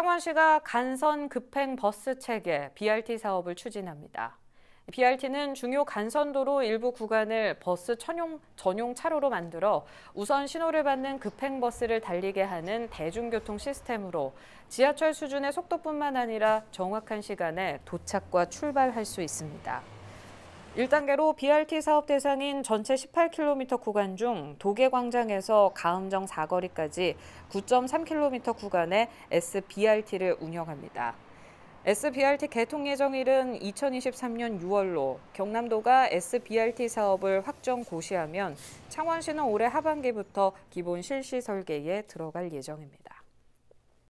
창원시가 간선 급행 버스 체계 BRT 사업을 추진합니다. BRT는 중요 간선도로 일부 구간을 버스 전용, 전용 차로로 만들어 우선 신호를 받는 급행버스를 달리게 하는 대중교통 시스템으로 지하철 수준의 속도뿐만 아니라 정확한 시간에 도착과 출발할 수 있습니다. 1단계로 BRT 사업 대상인 전체 18km 구간 중 도계광장에서 가음정 사거리까지 9.3km 구간의 SBRT를 운영합니다. SBRT 개통 예정일은 2023년 6월로 경남도가 SBRT 사업을 확정 고시하면 창원시는 올해 하반기부터 기본 실시 설계에 들어갈 예정입니다.